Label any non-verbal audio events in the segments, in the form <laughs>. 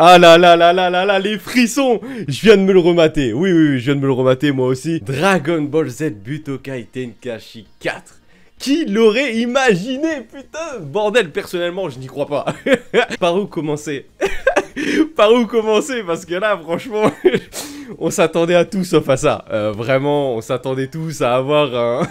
Ah là là là là là là, les frissons Je viens de me le remater, oui, oui, je viens de me le remater moi aussi. Dragon Ball Z Butokai Tenkashi 4 qui l'aurait imaginé, putain Bordel, personnellement, je n'y crois pas. <laughs> Par où commencer <laughs> Par où commencer Parce que là, franchement, <laughs> on s'attendait à tout sauf à ça. Euh, vraiment, on s'attendait tous à avoir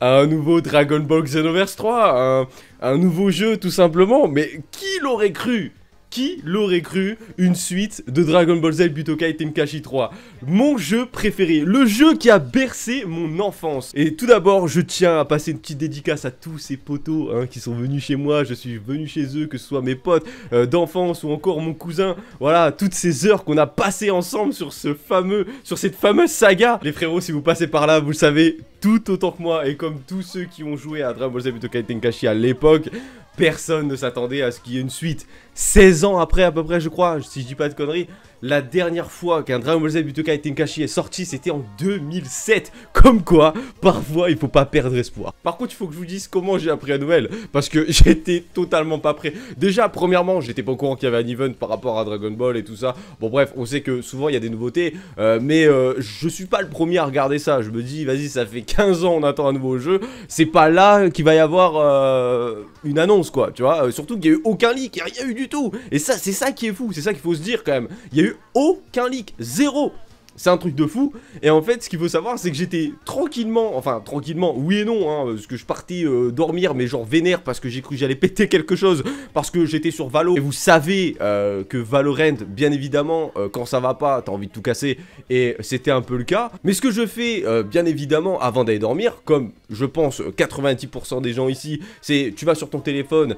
un, nouveau Dragon Ball Xenoverse 3, un nouveau jeu, tout simplement. Mais qui l'aurait cru qui l'aurait cru une suite de Dragon Ball Z Butokai Tenkashi 3 Mon jeu préféré, le jeu qui a bercé mon enfance. Et tout d'abord, je tiens à passer une petite dédicace à tous ces potos hein, qui sont venus chez moi, je suis venu chez eux, que ce soit mes potes euh, d'enfance ou encore mon cousin. Voilà, toutes ces heures qu'on a passées ensemble sur ce fameux, sur cette fameuse saga. Les frérots, si vous passez par là, vous le savez, tout autant que moi et comme tous ceux qui ont joué à Dragon Ball Z Budokai Tenkashi à l'époque, personne ne s'attendait à ce qu'il y ait une suite. 16 ans après à peu près je crois, si je dis pas de conneries, la dernière fois qu'un Dragon Ball Z Budokai Tenkashi est sorti c'était en 2007. Comme quoi, parfois il faut pas perdre espoir. Par contre il faut que je vous dise comment j'ai appris à nouvelle, parce que <laughs> j'étais totalement pas prêt. Déjà premièrement j'étais pas au courant qu'il y avait un event par rapport à Dragon Ball et tout ça. Bon bref, on sait que souvent il y a des nouveautés, euh, mais euh, je suis pas le premier à regarder ça. Je me dis vas-y ça fait 15 ans on attend un nouveau jeu, c'est pas là qu'il va y avoir euh, une annonce quoi, tu vois. Euh, surtout qu'il y a eu aucun leak, il a rien eu du tout. Et ça, c'est ça qui est fou, c'est ça qu'il faut se dire quand même. Il y a eu aucun leak, zéro. C'est un truc de fou. Et en fait, ce qu'il faut savoir, c'est que j'étais tranquillement, enfin tranquillement, oui et non, hein, parce que je partais euh, dormir, mais genre vénère, parce que j'ai cru que j'allais <laughs> péter quelque chose, parce que j'étais sur Valorant Et vous savez euh, que Valorant, bien évidemment, euh, quand ça va pas, t'as envie de tout casser. Et c'était un peu le cas. Mais ce que je fais, bien évidemment, avant d'aller dormir, comme je pense 90% des gens ici, c'est tu vas sur ton téléphone,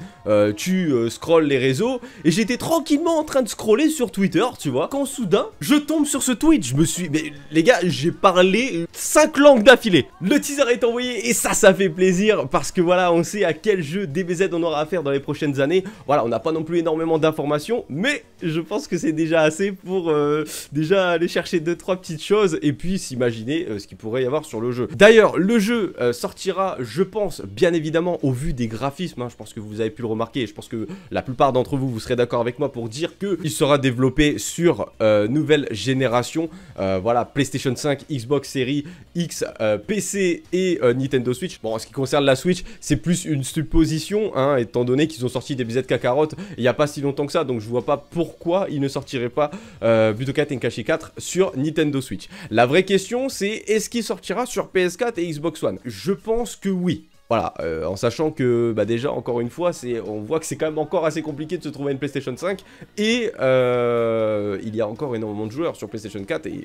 tu scrolls les réseaux. Et j'étais tranquillement en train de scroller sur Twitter, tu vois, quand soudain, je tombe sur ce tweet. Je me suis... les gars, j'ai parlé 5 langues d'affilée. Le teaser est envoyé et ça, ça fait plaisir parce que voilà, on sait à quel jeu DBZ on aura affaire dans les prochaines années. Voilà, on n'a pas non plus énormément d'informations, mais je pense que c'est déjà assez pour euh, déjà aller chercher 2-3 petites choses et puis s'imaginer euh, ce qu'il pourrait y avoir sur le jeu. D'ailleurs, le jeu euh, sortira, je pense, bien évidemment, au vu des graphismes. Hein. je pense que vous avez pu le remarquer et je pense que la plupart d'entre vous, vous serez d'accord avec moi pour dire qu'il sera développé sur nouvelle génération euh, voilà, PlayStation 5, Xbox Series X, euh, PC et euh, Nintendo Switch. Bon, en ce qui concerne la Switch, c'est plus une supposition, hein, étant donné qu'ils ont sorti des BZK carottes il n'y a pas si longtemps que ça, donc je vois pas pourquoi ils ne sortiraient pas Budokai Tenkashi 4 sur Nintendo Switch. La vraie question, c'est est-ce qu'il sortira sur PS4 et Xbox One Je pense que oui. Voilà, euh, en sachant que bah déjà, encore une fois, on voit que c'est quand même encore assez compliqué de se trouver une PlayStation 5, et euh, il y a encore énormément de joueurs sur PlayStation 4, et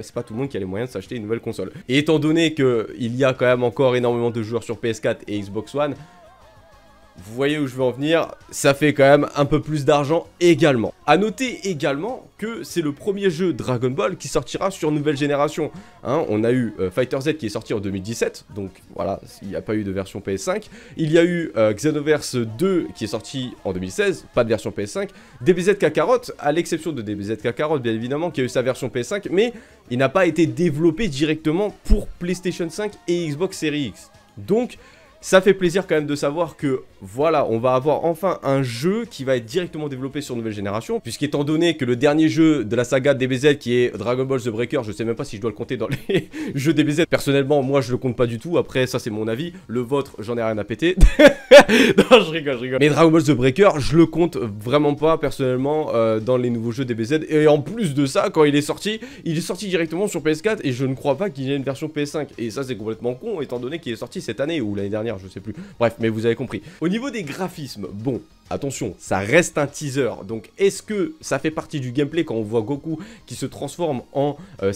c'est pas tout le monde qui a les moyens de s'acheter une nouvelle console. Et étant donné qu'il y a quand même encore énormément de joueurs sur PS4 et Xbox One, vous voyez où je veux en venir, ça fait quand même un peu plus d'argent également. A noter également que c'est le premier jeu Dragon Ball qui sortira sur nouvelle génération. Hein. on a eu euh, Fighter Z qui est sorti en 2017, donc voilà, il n'y a pas eu de version PS5. Il y a eu euh, Xenoverse 2 qui est sorti en 2016, pas de version PS5. DBZ Kakarot, à l'exception de DBZ Kakarot bien évidemment, qui a eu sa version PS5, mais il n'a pas été développé directement pour PlayStation 5 et Xbox Series X. Donc, ça fait plaisir quand même de savoir que voilà, on va avoir enfin un jeu qui va être directement développé sur nouvelle génération, puisqu'étant donné que le dernier jeu de la saga DBZ qui est Dragon Ball The Breaker, je sais même pas si je dois le compter dans les <laughs> jeux DBZ. Personnellement, moi je le compte pas du tout. Après, ça c'est mon avis. Le vôtre, j'en ai rien à péter. <laughs> non, je rigole, je rigole. Mais Dragon Ball The Breaker, je le compte vraiment pas personnellement euh, dans les nouveaux jeux DBZ. Et en plus de ça, quand il est sorti, il est sorti directement sur PS4 et je ne crois pas qu'il y ait une version PS5. Et ça c'est complètement con, étant donné qu'il est sorti cette année ou l'année dernière je sais plus. Bref, mais vous avez compris. Au niveau des graphismes, bon, Attention, ça reste un teaser, donc est-ce que ça fait partie du gameplay quand on voit Goku qui se transforme en euh,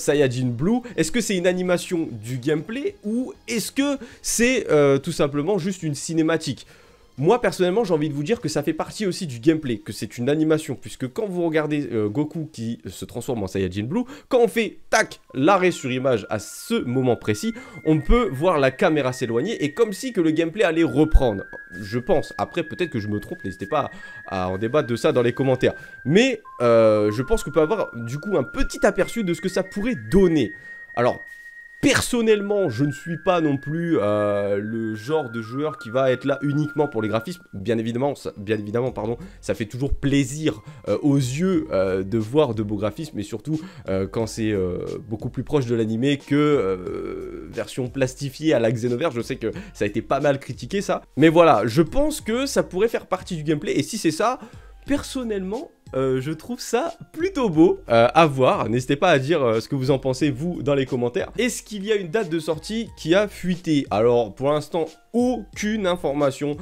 Blue Est-ce que c'est une animation du gameplay ou est-ce que c'est euh, tout simplement juste une cinématique moi personnellement, j'ai envie de vous dire que ça fait partie aussi du gameplay, que c'est une animation, puisque quand vous regardez euh, Goku qui euh, se transforme en Saiyajin Blue, quand on fait tac l'arrêt sur image à ce moment précis, on peut voir la caméra s'éloigner et comme si que le gameplay allait reprendre. Je pense. Après, peut-être que je me trompe, n'hésitez pas à, en débattre de ça dans les commentaires. Mais euh, je pense qu'on peut avoir du coup un petit aperçu de ce que ça pourrait donner. Alors, Personnellement, je ne suis pas non plus euh, le genre de joueur qui va être là uniquement pour les graphismes. Bien évidemment, ça, bien évidemment pardon, ça fait toujours plaisir euh, aux yeux euh, de voir de beaux graphismes, et surtout quand c'est beaucoup plus proche de l'animé que version plastifiée à la Xenoverse. Je sais que ça a été pas mal critiqué ça. Mais voilà, je pense que ça pourrait faire partie du gameplay, et si c'est ça, personnellement, euh, je trouve ça plutôt beau euh, à voir. N'hésitez pas à dire euh, ce que vous en pensez, vous, dans les commentaires. Est-ce qu'il y a une date de sortie qui a fuité Alors, pour l'instant, aucune information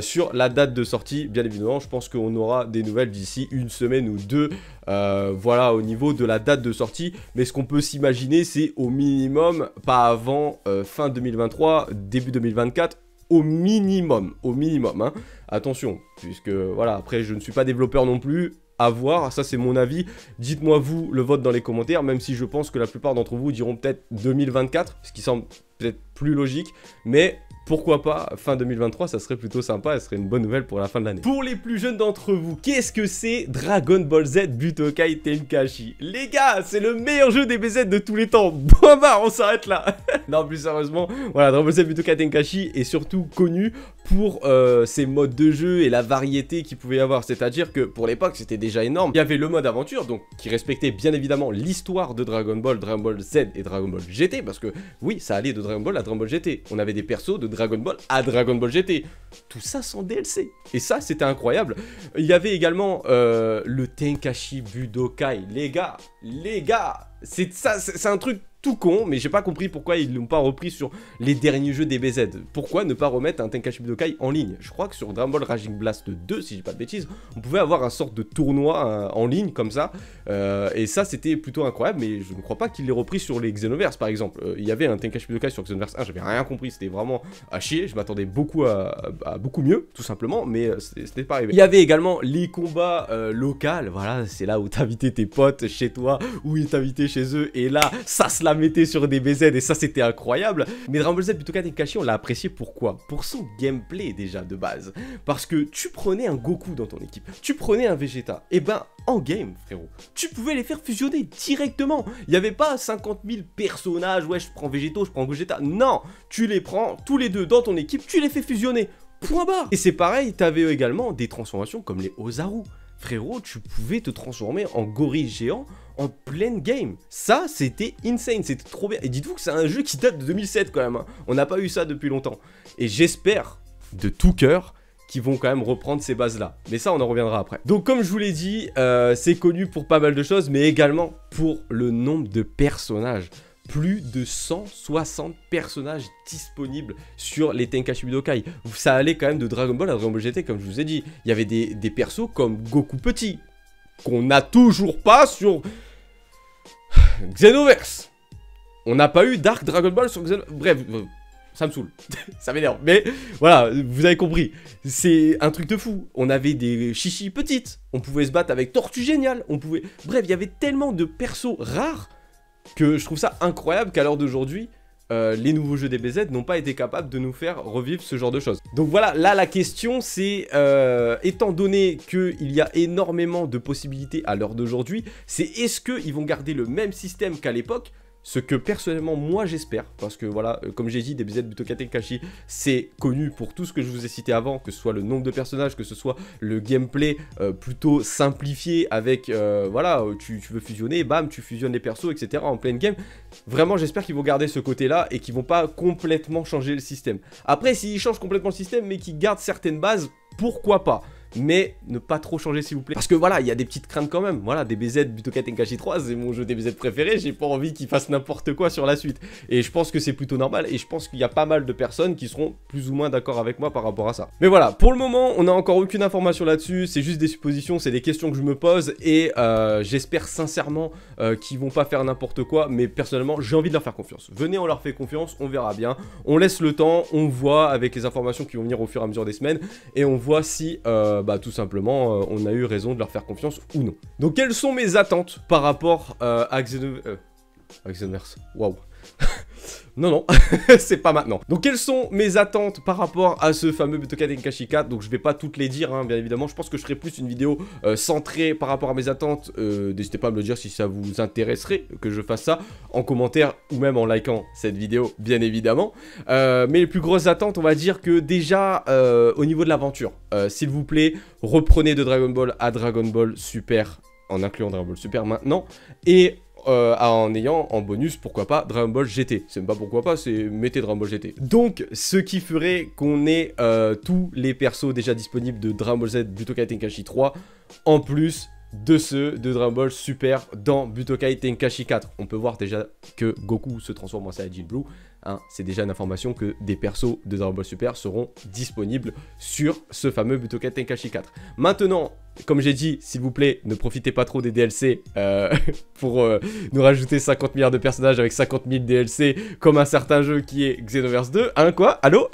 sur la date de sortie. Bien évidemment, je pense qu'on aura des nouvelles d'ici une semaine ou deux. voilà, au niveau de la date de sortie. Mais ce qu'on peut s'imaginer, c'est au minimum, pas avant fin 2023, début 2024 au minimum, au minimum. Hein. Attention, puisque voilà, après je ne suis pas développeur non plus, à voir, ça c'est mon avis, dites-moi vous le vote dans les commentaires, même si je pense que la plupart d'entre vous diront peut-être 2024, ce qui semble peut-être plus logique, mais pourquoi pas fin 2023, ça serait plutôt sympa, ça serait une bonne nouvelle pour la fin de l'année. Pour les plus jeunes d'entre vous, qu'est-ce que c'est Dragon Ball Z Butokai Tenkashi Les gars, c'est le meilleur jeu des de tous les temps. Bon <laughs> bah, on s'arrête là. non, plus sérieusement, voilà, Dragon Ball Z Butokai Tenkashi est surtout connu pour euh, ces modes de jeu et la variété qu'il pouvait y avoir. C'est-à-dire que pour l'époque, c'était déjà énorme. Il y avait le mode aventure, donc qui respectait bien évidemment l'histoire de Dragon Ball, Dragon Ball Z et Dragon Ball GT, parce que oui, ça allait de Dragon Ball à Dragon Ball GT. On avait des persos de Dragon Ball à Dragon Ball GT. Tout ça sans DLC. Et ça, c'était incroyable. Il y avait également euh, le Tenkashi Budokai. Les gars, les gars, c'est ça, c'est un truc tout con, mais j'ai pas compris pourquoi ils l'ont pas repris sur les derniers jeux des BZ Pourquoi ne pas remettre un Tenkaichi Budokai en ligne Je crois que sur Dragon Ball Raging Blast 2, si j'ai pas de bêtises, on pouvait avoir un sorte de tournoi euh, en ligne comme ça, euh, et ça c'était plutôt incroyable, mais je ne crois pas qu'il l'ait repris sur les Xenoverse par exemple. Euh, il y avait un Tenkaichi Budokai sur Xenoverse 1, j'avais rien compris, c'était vraiment à chier, je m'attendais beaucoup à, beaucoup mieux, tout simplement, mais ce c'était pas arrivé. Il y avait également les combats locaux, voilà, c'est là où t'invitais tes potes chez toi, où ils t'invitaient chez eux, et là, ça se mettait sur des BZ et ça c'était incroyable. Mais Dragon Ball Z des Tenkaichi, on l'a apprécié pourquoi Pour son gameplay déjà de base. Parce que tu prenais un Goku dans ton équipe, tu prenais un Vegeta, et eh ben en game frérot, tu pouvais les faire fusionner directement. Il n'y avait pas 50 000 personnages, ouais je prends Vegeta, je prends Vegeta, Non, tu les prends tous les deux dans ton équipe, tu les fais fusionner. Point barre Et c'est pareil, t'avais également des transformations comme les Ozaru frérot, tu pouvais te transformer en gorille géant en pleine game. Ça, c'était insane, c'était trop bien. Et dites-vous que c'est un jeu qui date de 2007 quand même. Hein. On n'a pas eu ça depuis longtemps. Et j'espère, de tout cœur, qu'ils vont quand même reprendre ces bases-là. Mais ça, on en reviendra après. Donc, comme je vous l'ai dit, euh, c'est connu pour pas mal de choses, mais également pour le nombre de personnages plus de 160 personnages disponibles sur les Tenkaichi Budokai. Ça allait quand même de Dragon Ball à Dragon Ball GT, comme je vous ai dit. Il y avait des, persos comme Goku Petit, qu'on n'a toujours pas sur Xenoverse. On n'a pas eu Dark Dragon Ball sur Xenoverse. Bref, euh, ça me saoule, <laughs> ça m'énerve. Mais voilà, vous avez compris, c'est un truc de fou. On avait des chichis petites, on pouvait se battre avec Tortue Géniale, on pouvait... Bref, il y avait tellement de persos rares que je trouve ça incroyable qu'à l'heure d'aujourd'hui, euh, les nouveaux jeux DBZ n'ont pas été capables de nous faire revivre ce genre de choses. Donc voilà, là la question c'est, euh, étant donné qu'il y a énormément de possibilités à l'heure d'aujourd'hui, c'est est-ce qu'ils vont garder le même système qu'à l'époque ce que personnellement moi j'espère, parce que voilà, euh, comme j'ai dit, DBZ Butokate Kashi, c'est connu pour tout ce que je vous ai cité avant, que ce soit le nombre de personnages, que ce soit le gameplay euh, plutôt simplifié avec, euh, voilà, tu, veux fusionner, bam, tu fusionnes les persos, etc. en pleine game. Vraiment j'espère qu'ils vont garder ce côté-là et qu'ils vont pas complètement changer le système. Après, s'ils changent complètement le système mais qu'ils gardent certaines bases, pourquoi pas mais ne pas trop changer s'il vous plaît. Parce que voilà, il y a des petites craintes quand même. Voilà, des BZ DBZ buto4, Tenkashi 3, c'est mon jeu DBZ préféré, j'ai pas envie qu'ils fasse n'importe quoi sur la suite. Et je pense que c'est plutôt normal et je pense qu'il y a pas mal de personnes qui seront plus ou moins d'accord avec moi par rapport à ça. Mais voilà, pour le moment, on a encore aucune information là-dessus, c'est juste des suppositions, c'est des questions que je me pose et euh, j'espère sincèrement euh, qu'ils vont pas faire n'importe quoi, mais personnellement, j'ai envie de leur faire confiance. Venez, on leur fait confiance, on verra bien. On laisse le temps, on voit avec les informations qui vont venir au fur et à mesure des semaines et on voit si euh, euh, bah, tout simplement, euh, on a eu raison de leur faire confiance ou non. Donc, quelles sont mes attentes par rapport euh, à Xenoverse Xenoverse, waouh <laughs> Non, non, <laughs> c'est pas maintenant. Donc, quelles sont mes attentes par rapport à ce fameux Butoka Denkashi Donc, je vais pas toutes les dire, hein, bien évidemment. Je pense que je ferai plus une vidéo euh, centrée par rapport à mes attentes. Euh, n'hésitez pas à me le dire si ça vous intéresserait que je fasse ça en commentaire ou même en likant cette vidéo, bien évidemment. Euh, mais les plus grosses attentes, on va dire que déjà, au niveau de l'aventure, s'il vous plaît, reprenez de Dragon Ball à Dragon Ball Super en incluant Dragon Ball Super maintenant. Et euh, en ayant en bonus, pourquoi pas, Dragon Ball GT. C'est pas pourquoi pas, c'est mettez Dragon Ball GT. Donc, ce qui ferait qu'on ait euh, tous les persos déjà disponibles de Dragon Ball Z Butokai Tenkashi 3, en plus de ceux de Dragon Ball Super dans Butokai Tenkashi 4. On peut voir déjà que Goku se transforme en Saiyajin Blue. Hein, c'est déjà une information que des persos de Dragon Ball Super seront disponibles sur ce fameux Butokai Tenkashi 4. Maintenant, comme j'ai dit, s'il vous plaît, ne profitez pas trop des DLC euh, <laughs> pour euh, nous rajouter 50 milliards de personnages avec 50 000 DLC, comme un certain jeu qui est Xenoverse 2. Hein, quoi Allô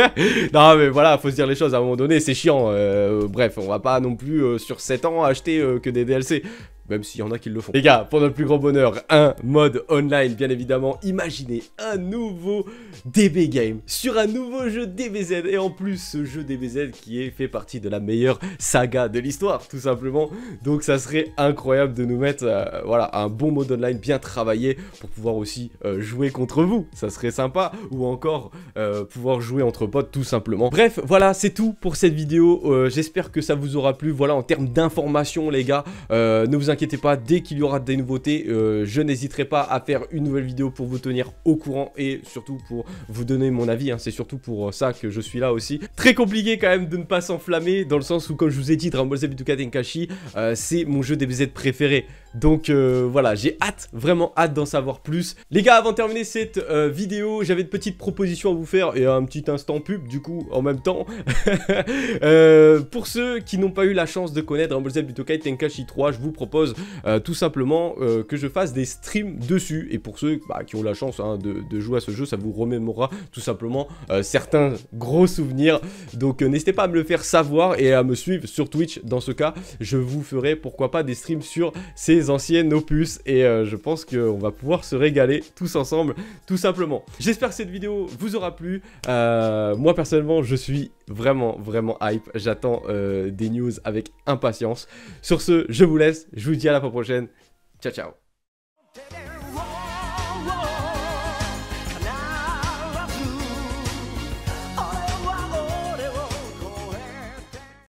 <laughs> Non, mais voilà, faut se dire les choses à un moment donné, c'est chiant. Euh, bref, on va pas non plus sur 7 ans acheter que des DLC. Même s'il y en a qui le font. Les gars, pour notre plus grand bonheur, un mode online, bien évidemment. Imaginez un nouveau DB Game sur un nouveau jeu DBZ. Et en plus, ce jeu DBZ qui est fait partie de la meilleure saga de l'histoire, tout simplement. Donc ça serait incroyable de nous mettre euh, voilà, un bon mode online bien travaillé pour pouvoir aussi euh, jouer contre vous. Ça serait sympa. Ou encore euh, pouvoir jouer entre potes, tout simplement. Bref, voilà, c'est tout pour cette vidéo. J'espère que ça vous aura plu. Voilà, en termes d'informations, les gars, ne vous inquiétez inquiétez pas, dès qu'il y aura des nouveautés, euh, je n'hésiterai pas à faire une nouvelle vidéo pour vous tenir au courant et surtout pour vous donner mon avis. Hein. C'est surtout pour euh, ça que je suis là aussi. Très compliqué quand même de ne pas s'enflammer dans le sens où, comme je vous ai dit, Dragon Ball Z k Tenkashi, euh, c'est mon jeu DBZ préféré. Donc voilà, j'ai hâte, vraiment hâte d'en savoir plus. Les gars, avant de terminer cette vidéo, j'avais de petites propositions à vous faire et un petit instant pub du coup en même temps. <laughs> pour ceux qui n'ont pas eu la chance de connaître Dragon Ball Z k Tenkashi 3, je vous propose euh, tout simplement euh, que je fasse des streams dessus. Et pour ceux bah, qui ont la chance hein, de, jouer à ce jeu, ça vous remémorera tout simplement euh, certains gros souvenirs. Donc n'hésitez pas à me le faire savoir et à me suivre sur Twitch. Dans ce cas, je vous ferai pourquoi pas des streams sur ces anciennes opus. Et je pense qu'on va pouvoir se régaler tous ensemble, tout simplement. J'espère que cette vidéo vous aura plu. moi personnellement, je suis Vraiment, vraiment hype. J'attends euh, des news avec impatience. Sur ce, je vous laisse. Je vous dis à la prochaine. Ciao, ciao.